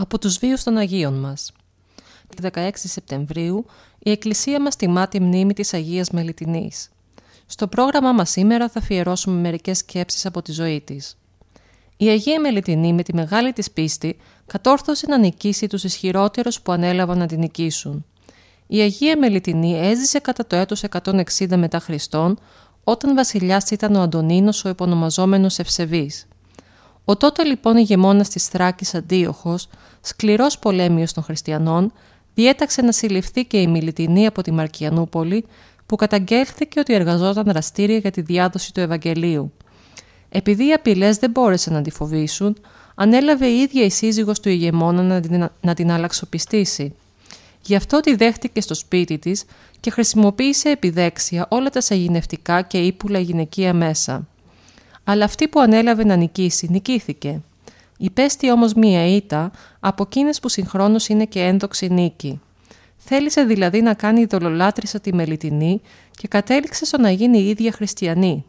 από τους βίους των Αγίων μας. Τη 16 Σεπτεμβρίου η Εκκλησία μας τιμά τη μνήμη της Αγίας Μελιτινής. Στο πρόγραμμά μας σήμερα θα αφιερώσουμε μερικές σκέψεις από τη ζωή της. Η Αγία Μελιτινή με τη μεγάλη της πίστη κατόρθωσε να νικήσει τους ισχυρότερους που ανέλαβαν να την νικήσουν. Η Αγία Μελιτινή έζησε κατά το έτος 160 μετά Χριστόν, όταν βασιλιάς ήταν ο Αντωνίνος ο επωνομαζόμενος Ευσεβής. Ο τότε λοιπόν ηγεμόνας της Θράκης Αντίοχος, σκληρός πολέμιος των χριστιανών, διέταξε να συλληφθεί και η Μιλιτινή από τη Μαρκιανούπολη, που καταγγέλθηκε ότι εργαζόταν δραστήρια για τη διάδοση του Ευαγγελίου. Επειδή οι απειλές δεν μπόρεσαν να τη φοβήσουν, ανέλαβε η ίδια η σύζυγος του ηγεμόνα να την, να την αλλαξοπιστήσει. Γι' αυτό τη δέχτηκε στο σπίτι της και χρησιμοποίησε επιδέξια όλα τα σαγηνευτικά και ύπουλα γυναικεία μέσα αλλά αυτή που ανέλαβε να νικήσει, νικήθηκε. Υπέστη όμως μία ήττα από εκείνες που συγχρόνως είναι και έντοξη νίκη. Θέλησε δηλαδή να κάνει δολολάτρησα τη Μελιτινή και κατέληξε στο να γίνει η ίδια χριστιανή.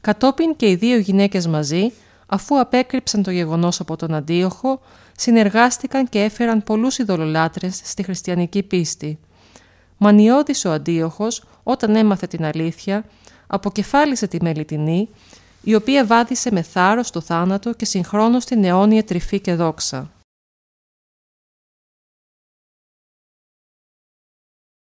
Κατόπιν και οι δύο γυναίκες μαζί, αφού απέκρυψαν το γεγονός από τον Αντίοχο, συνεργάστηκαν και έφεραν πολλούς ειδωλολάτρες στη χριστιανική πίστη. Μανιώδης ο Αντίοχος, όταν έμαθε την αλήθεια, αποκεφάλισε τη Μελιτινή η οποία βάδισε με θάρρος το θάνατο και συγχρόνως την αιώνια τρυφή και δόξα.